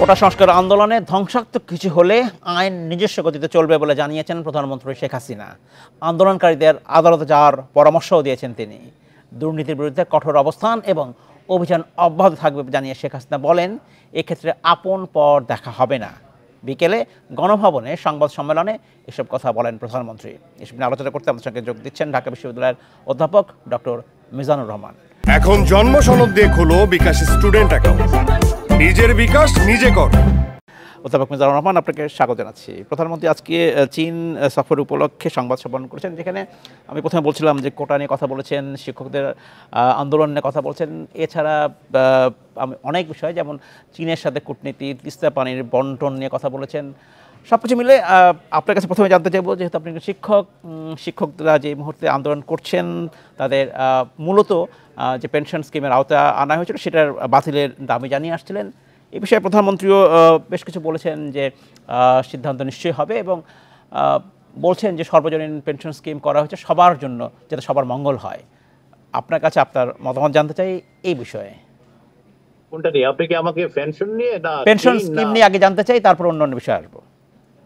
কোটা সংস্কার আন্দোলনে ধ্বংসাত্মক কিছু হলে আইন নিজস্ব গতিতে চলবে বলে জানিয়েছেন প্রধানমন্ত্রী শেখ হাসিনা আন্দোলনকারীদের আদালতে যাওয়ার পরামর্শও দিয়েছেন তিনি দুর্নীতির বিরুদ্ধে কঠোর অবস্থান এবং অভিযান অব্যাহত থাকবে জানিয়ে শেখ হাসিনা বলেন এক্ষেত্রে আপন পর দেখা হবে না বিকেলে গণভবনে সংবাদ সম্মেলনে এসব কথা বলেন প্রধানমন্ত্রী এসব নিয়ে আলোচনা করতে আমাদের সঙ্গে যোগ দিচ্ছেন ঢাকা বিশ্ববিদ্যালয়ের অধ্যাপক ডক্টর মিজানুর রহমান এখন জন্ম সনদ দিয়ে খুলো বিকাশ স্টুডেন্ট অ্যাকাউন্ট নিজের বিকাশ নিজে কর অধ্যাপক মিজানুর রহমান আপনাকে স্বাগত জানাচ্ছি প্রধানমন্ত্রী আজকে চীন সফর উপলক্ষে সংবাদ সম্মেলন করেছেন যেখানে আমি প্রথমে বলছিলাম যে কোটা নিয়ে কথা বলেছেন শিক্ষকদের আন্দোলন নিয়ে কথা বলছেন এছাড়া আমি অনেক বিষয় যেমন চীনের সাথে কূটনীতি তিস্তা পানির বন্টন নিয়ে কথা বলেছেন সব কিছু মিলে আপনার কাছে প্রথমে জানতে চাইবো যেহেতু আপনি শিক্ষক শিক্ষকরা যে মুহূর্তে আন্দোলন করছেন তাদের মূলত যে পেনশন স্কিমের আওতা আনা হয়েছিল সেটার বাতিলের দামি জানিয়ে আসছিলেন এ বিষয়ে প্রধানমন্ত্রীও বেশ কিছু বলেছেন যে সিদ্ধান্ত নিশ্চয়ই হবে এবং বলছেন যে সর্বজনীন পেনশন স্কিম করা হয়েছে সবার জন্য যাতে সবার মঙ্গল হয় আপনার কাছে আপনার মতামত জানতে চাই এই বিষয়ে কোনটা নিয়ে আপনি কি আমাকে পেনশন নিয়ে পেনশন স্কিম নিয়ে আগে জানতে চাই তারপর অন্য অন্য বিষয়ে আসবো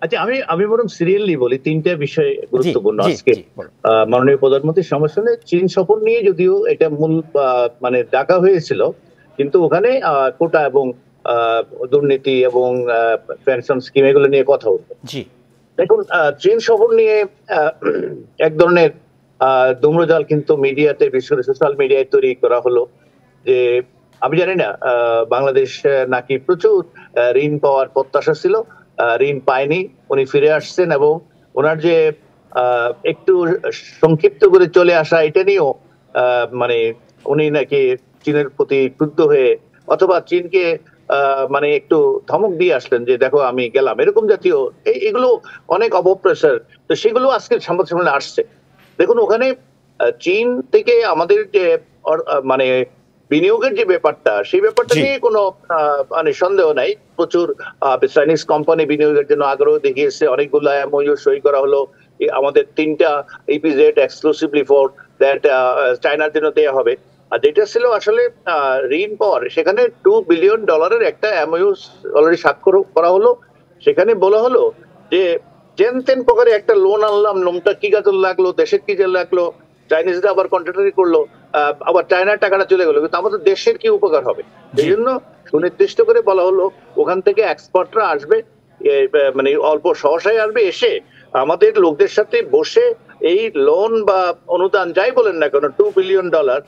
আচ্ছা আমি আমি বরং সিরিয়ালি বলি তিনটা বিষয় গুরুত্বপূর্ণ আজকে মাননীয় প্রধানমন্ত্রীর সমর্থনে চীন সফর নিয়ে যদিও এটা মূল মানে ডাকা হয়েছিল কিন্তু ওখানে কোটা এবং দুর্নীতি এবং পেনশন স্কিম এগুলো নিয়ে কথা হতো দেখুন চীন সফর নিয়ে এক ধরনের দুম্রজাল কিন্তু মিডিয়াতে বিশ্ব সোশ্যাল মিডিয়ায় তৈরি করা হলো যে আমি জানি না বাংলাদেশ নাকি প্রচুর ঋণ পাওয়ার প্রত্যাশা ছিল ঋণ পায়নি উনি ফিরে আসছেন এবং ওনার যে একটু সংক্ষিপ্ত করে চলে আসা এটা নিয়েও মানে উনি নাকি চীনের প্রতি ক্রুদ্ধ হয়ে অথবা চীনকে মানে একটু ধমক দিয়ে আসলেন যে দেখো আমি গেলাম এরকম জাতীয় এই এগুলো অনেক অপপ্রসার তো সেগুলো আজকে সংবাদ সম্মেলনে আসছে দেখুন ওখানে চীন থেকে আমাদের যে মানে বিনিয়োগের যে ব্যাপারটা সেই ব্যাপারটা নিয়ে কোনো মানে সন্দেহ নাই প্রচুর চাইনিজ কোম্পানি বিনিয়োগের জন্য আগ্রহ দেখিয়েছে অনেকগুলো এমও সই করা হলো আমাদের তিনটা ইপিজেড এক্সক্লুসিভলি ফর দ্যাট চায়নার জন্য দেওয়া হবে আর যেটা ছিল আসলে ঋণ পর সেখানে টু বিলিয়ন ডলারের একটা এমও অলরেডি স্বাক্ষর করা হলো সেখানে বলা হলো যে যেন তেন প্রকারে একটা লোন আনলাম লোনটা কি গাজল লাগলো দেশের কি যে লাগলো চাইনিজরা আবার কন্ট্রাক্টারি করলো আবার চায়নার টাকাটা চলে গেলো কিন্তু আমাদের দেশের কি উপকার হবে এই জন্য সুনির্দিষ্ট করে বলা হলো ওখান থেকে এক্সপার্টরা আসবে মানে অল্প সহসায় আসবে এসে আমাদের লোকদের সাথে বসে এই লোন বা অনুদান যাই বলেন না কেন টু বিলিয়ন ডলার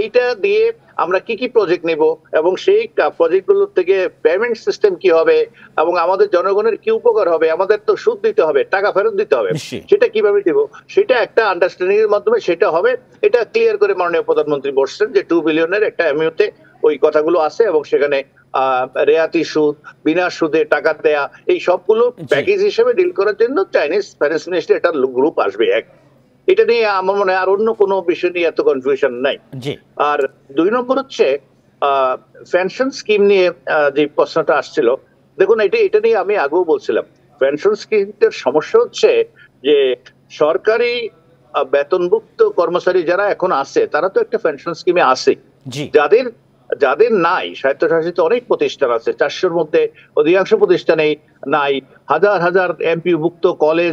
এইটা দিয়ে আমরা কি কি প্রজেক্ট নেব এবং সেই প্রজেক্টগুলোর থেকে পেমেন্ট সিস্টেম কি হবে এবং আমাদের জনগণের কি উপকার হবে আমাদের তো সুদ দিতে হবে টাকা ফেরত দিতে হবে সেটা কিভাবে দেব সেটা একটা আন্ডারস্ট্যান্ডিং এর মাধ্যমে সেটা হবে এটা ক্লিয়ার করে মাননীয় প্রধানমন্ত্রী বসছেন যে টু বিলিয়নের একটা এমইউতে ওই কথাগুলো আছে এবং সেখানে রেয়াতি সুদ বিনা সুদে টাকা দেয়া এই সবগুলো প্যাকেজ হিসেবে ডিল করার জন্য চাইনিজ ফাইন্যান্স মিনিস্ট্রি একটা গ্রুপ আসবে এক এটা নিয়ে আমার মনে হয় আর অন্য কোনো বিষয় নিয়ে এত কনফিউশন নাই আর দুই নম্বর হচ্ছে পেনশন স্কিম নিয়ে যে প্রশ্নটা আসছিল দেখুন এটা এটা নিয়ে আমি আগেও বলছিলাম পেনশন স্কিমের সমস্যা হচ্ছে যে সরকারি বেতনভুক্ত কর্মচারী যারা এখন আছে তারা তো একটা পেনশন স্কিমে আছে যাদের যাদের নাই স্বায়ত্তশাসিত অনেক প্রতিষ্ঠান আছে চারশোর মধ্যে অধিকাংশ প্রতিষ্ঠানেই নাই হাজার হাজার এমপি মুক্ত কলেজ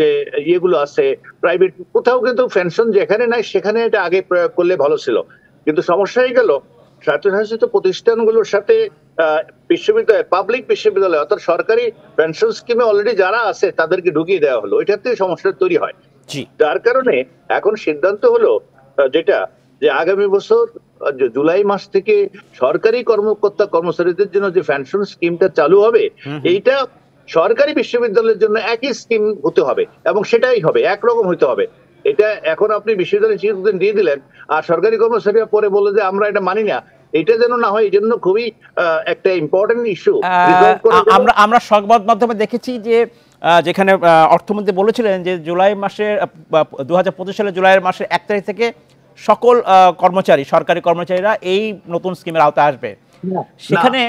যে ইয়েগুলো আছে প্রাইভেট কোথাও কিন্তু ফেনশন যেখানে নাই সেখানে এটা আগে প্রয়োগ করলে ভালো ছিল কিন্তু সমস্যা হয়ে গেল স্বায়ত্তশাসিত প্রতিষ্ঠানগুলোর সাথে বিশ্ববিদ্যালয় পাবলিক বিশ্ববিদ্যালয় অর্থাৎ সরকারি পেনশন স্কিমে অলরেডি যারা আছে তাদেরকে ঢুকিয়ে দেওয়া হলো এটাতে সমস্যা তৈরি হয় যার কারণে এখন সিদ্ধান্ত হলো যেটা যে আগামী বছর জুলাই মাস থেকে সরকারি কর্মকর্তা কর্মচারীদের জন্য যে পেনশন স্কিমটা চালু হবে এইটা সরকারি বিশ্ববিদ্যালয়ের জন্য একই স্কিম হতে হবে এবং সেটাই হবে একরকম হতে হবে এটা এখন আপনি বিশ্ববিদ্যালয় শিক্ষকদের দিয়ে দিলেন আর সরকারি কর্মচারীরা পরে বলে যে আমরা এটা মানি না এটা যেন না হয় এই জন্য খুবই একটা ইম্পর্টেন্ট ইস্যু আমরা আমরা সংবাদ মাধ্যমে দেখেছি যে যেখানে অর্থমন্ত্রী বলেছিলেন যে জুলাই মাসের দু সালের জুলাই মাসের এক তারিখ থেকে সকল কর্মচারী সরকারি কর্মচারীরা এই নতুন স্কিমের আওতায় আসবে সেখানে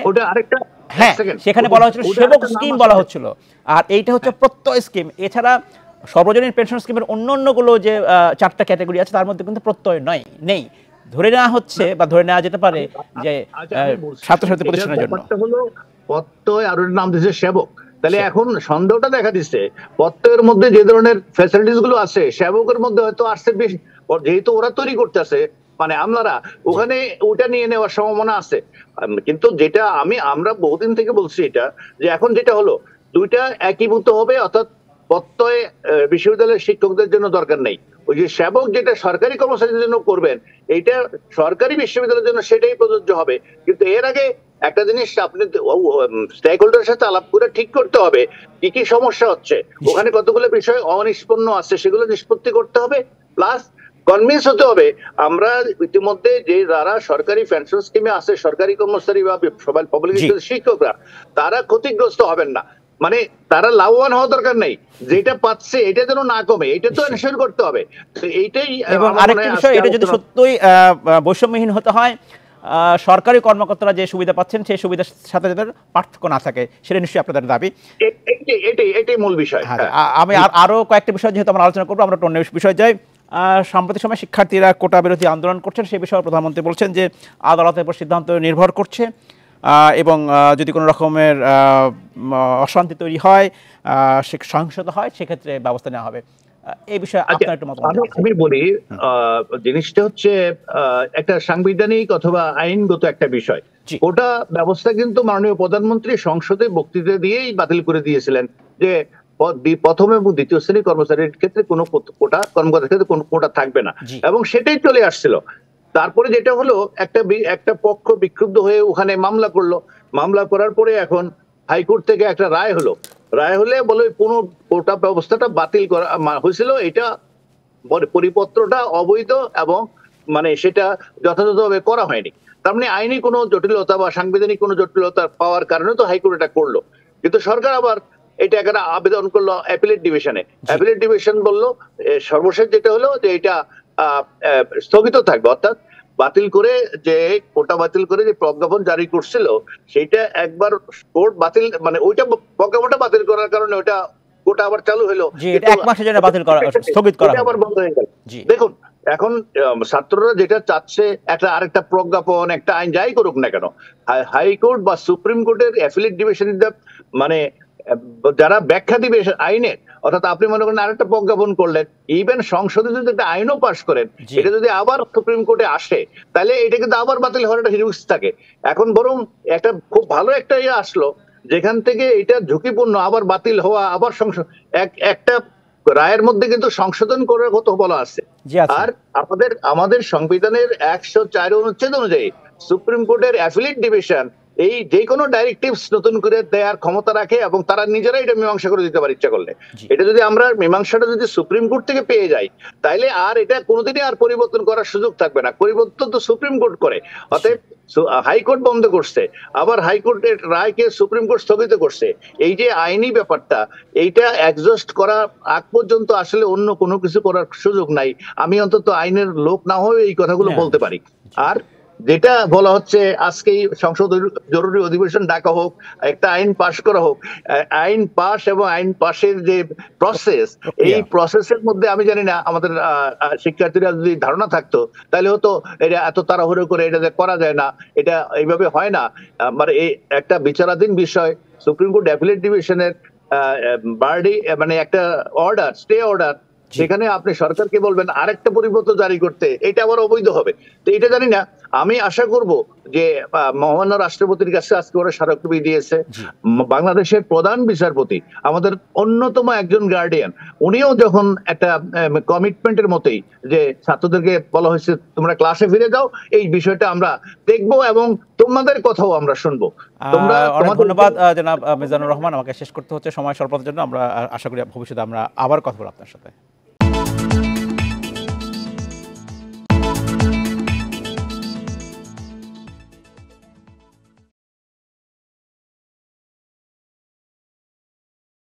হ্যাঁ সেখানে বলা হচ্ছিল সেবক স্কিম বলা হচ্ছিল আর এইটা হচ্ছে হ্যাঁ। প্রত্যয় স্কিম এছাড়া সর্বজনীন পেনশন স্কিমের অন্য অন্যগুলো যে চারটা ক্যাটাগরি আছে তার মধ্যে কিন্তু প্রত্যয় নয় নেই ধরে নেওয়া হচ্ছে বা ধরে নেওয়া যেতে পারে যে আচ্ছা, আচ্ছা, ছাত্রছাত্রী প্রতিষ্ঠানের জন্য প্রত্যয় আর নাম দিয়েছে সেবক তাহলে এখন সন্দেহটা দেখা দিচ্ছে পত্রের মধ্যে যে ধরনের ফ্যাসিলিটিস গুলো আছে সেবকের মধ্যে হয়তো আসছে বেশ যেহেতু ওরা তৈরি করতেছে মানে আমলারা ওখানে ওটা নিয়ে নেওয়ার সম্ভাবনা আছে কিন্তু যেটা আমি আমরা বহুদিন থেকে বলছি এটা যে এখন যেটা হলো দুইটা একীভূত হবে অর্থাৎ প্রত্যয় বিশ্ববিদ্যালয়ের শিক্ষকদের জন্য দরকার নেই ওই যে সেবক যেটা সরকারি কর্মচারীদের জন্য করবেন এটা সরকারি বিশ্ববিদ্যালয়ের জন্য সেটাই প্রযোজ্য হবে কিন্তু এর আগে একটা জিনিস আপনি স্টেক হোল্ডারের সাথে আলাপ করে ঠিক করতে হবে কি কি সমস্যা হচ্ছে ওখানে কতগুলো বিষয় অনিষ্পন্ন আছে সেগুলো নিষ্পত্তি করতে হবে প্লাস কনভিন্স হতে হবে আমরা ইতিমধ্যে যে যারা সরকারি পেনশন স্কিমে আছে সরকারি কর্মচারী বা সবাই পাবলিক শিক্ষকরা তারা ক্ষতিগ্রস্ত হবেন না মানে তারা লাভবান হওয়া দরকার নেই যেটা পাচ্ছে এটা যেন না কমে এটা তো এনশিওর করতে হবে এইটাই এবং আরেকটা বিষয় এটা যদি সত্যই বৈষম্যহীন হতে হয় সরকারি কর্মকর্তারা যে সুবিধা পাচ্ছেন সেই সুবিধার সাথে যাদের পার্থক্য না থাকে সেটা নিশ্চয়ই আপনাদের দাবি মূল বিষয় হ্যাঁ, হ্যাঁ। আমি আরও কয়েকটি বিষয় যেহেতু আমরা আলোচনা করবো আমরা অন্য বিষয়ে যাই সাম্প্রতিক সময় শিক্ষার্থীরা কোটা বিরোধী আন্দোলন করছেন সেই বিষয়ে প্রধানমন্ত্রী বলছেন যে আদালতের উপর সিদ্ধান্ত নির্ভর করছে এবং যদি কোনো রকমের অশান্তি তৈরি হয় সহিংসতা হয় সেক্ষেত্রে ব্যবস্থা নেওয়া হবে এই বিষয়ে আচ্ছা, আপনার একটু মতামত আমি বলি জিনিসটা হচ্ছে একটা সাংবিধানিক অথবা আইনগত একটা বিষয় ওটা ব্যবস্থা কিন্তু মাননীয় প্রধানমন্ত্রী সংসদে বক্তৃতা দিয়েই বাতিল করে দিয়েছিলেন যে প্রথম এবং দ্বিতীয় শ্রেণীর কর্মচারীর ক্ষেত্রে কোনো কোটা কর্মকর্তার ক্ষেত্রে কোনো কোটা থাকবে না এবং সেটাই চলে আসছিল তারপরে যেটা হলো একটা একটা পক্ষ বিক্ষুব্ধ হয়ে ওখানে মামলা করলো মামলা করার পরে এখন হাইকোর্ট থেকে একটা রায় হলো রায় হলে বলে কোনো কোটা ব্যবস্থাটা বাতিল করা হয়েছিল এটা পরিপত্রটা অবৈধ এবং মানে সেটা যথাযথভাবে করা হয়নি তার মানে আইনি কোনো জটিলতা বা সাংবিধানিক কোনো জটিলতা পাওয়ার কারণে তো হাইকোর্ট এটা করলো কিন্তু সরকার আবার এটা একটা আবেদন করলো অ্যাপিলেট ডিভিশনে অ্যাপিলেট ডিভিশন বললো সর্বশেষ যেটা হলো যে এটা স্থগিত থাকবে অর্থাৎ বাতিল করে যে কোটা বাতিল করে যে প্রজ্ঞাপন জারি করছিল সেইটা একবার কোর্ট বাতিল মানে ওইটা প্রজ্ঞাপনটা বাতিল করার কারণে ওইটা কোটা আবার চালু হলো এক মাসের জন্য বাতিল করা স্থগিত করা আবার বন্ধ হয়ে গেল দেখুন এখন ছাত্ররা যেটা চাচ্ছে একটা আরেকটা প্রজ্ঞাপন একটা আইন যাই করুক না কেন হাইকোর্ট বা সুপ্রিম কোর্টের অ্যাফিলিট ডিভিশন মানে যারা ব্যাখ্যা দিবে আইনের অর্থাৎ আপনি মনে করেন আরেকটা প্রজ্ঞাপন করলেন ইভেন সংসদে যদি একটা আইনও পাশ করেন এটা যদি আবার সুপ্রিম কোর্টে আসে তাহলে এটা কিন্তু আবার বাতিল হওয়ার একটা হিরুক্স থাকে এখন বরং একটা খুব ভালো একটা ইয়ে আসলো যেখান থেকে এটা ঝুঁকিপূর্ণ আবার বাতিল হওয়া আবার সংশোধন এক একটা রায়ের মধ্যে কিন্তু সংশোধন করার কথা বলা আছে আর আমাদের আমাদের সংবিধানের একশো চার অনুচ্ছেদ অনুযায়ী সুপ্রিম কোর্টের অ্যাফিলিট ডিভিশন এই যে কোনো ডাইরেক্টিভস নতুন করে দেওয়ার ক্ষমতা রাখে এবং তারা নিজেরাই এটা মীমাংসা করে দিতে পারে ইচ্ছা করলে এটা যদি আমরা মীমাংসাটা যদি সুপ্রিম কোর্ট থেকে পেয়ে যাই তাহলে আর এটা কোনোদিনই আর পরিবর্তন করার সুযোগ থাকবে না পরিবর্তন তো সুপ্রিম কোর্ট করে অতএব হাইকোর্ট বন্ধ করছে আবার হাইকোর্টের রায়কে সুপ্রিম কোর্ট স্থগিত করছে এই যে আইনি ব্যাপারটা এইটা অ্যাডজাস্ট করা আগ পর্যন্ত আসলে অন্য কোনো কিছু করার সুযোগ নাই আমি অন্তত আইনের লোক না হয়ে এই কথাগুলো হ্যাঁ। বলতে পারি আর যেটা বলা হচ্ছে আজকেই সংসদ জরুরি অধিবেশন ডাকা হোক একটা আইন পাশ করা হোক আইন পাশ এবং আইন পাশের যে প্রসেস এই প্রসেসের মধ্যে আমি জানি না আমাদের শিক্ষার্থীরা যদি ধারণা থাকতো তাহলে হতো এটা এত তাড়াহুড়ো করে এটা করা যায় না এটা এইভাবে হয় না মানে এই একটা বিচারাধীন বিষয় সুপ্রিম কোর্ট অ্যাপিলেট ডিভিশনের বার্ডি মানে একটা অর্ডার স্টে অর্ডার সেখানে আপনি সরকারকে বলবেন আরেকটা পরিবর্তন জারি করতে এটা আবার অবৈধ হবে তো এটা জানি না আমি আশা করব যে মহামান্য রাষ্ট্রপতির কাছে আজকে ওরা স্মারকলিপি দিয়েছে বাংলাদেশের প্রধান বিচারপতি আমাদের অন্যতম একজন গার্ডিয়ান উনিও যখন একটা কমিটমেন্টের মতেই যে ছাত্রদেরকে বলা হয়েছে তোমরা ক্লাসে ফিরে যাও এই বিষয়টা আমরা দেখব এবং তোমাদের কথাও আমরা শুনবো অনেক ধন্যবাদ জনাব মিজানুর রহমান আমাকে শেষ করতে হচ্ছে সময় স্বল্পতার জন্য আমরা আশা করি ভবিষ্যতে আমরা আবার কথা বলবো আপনার সাথে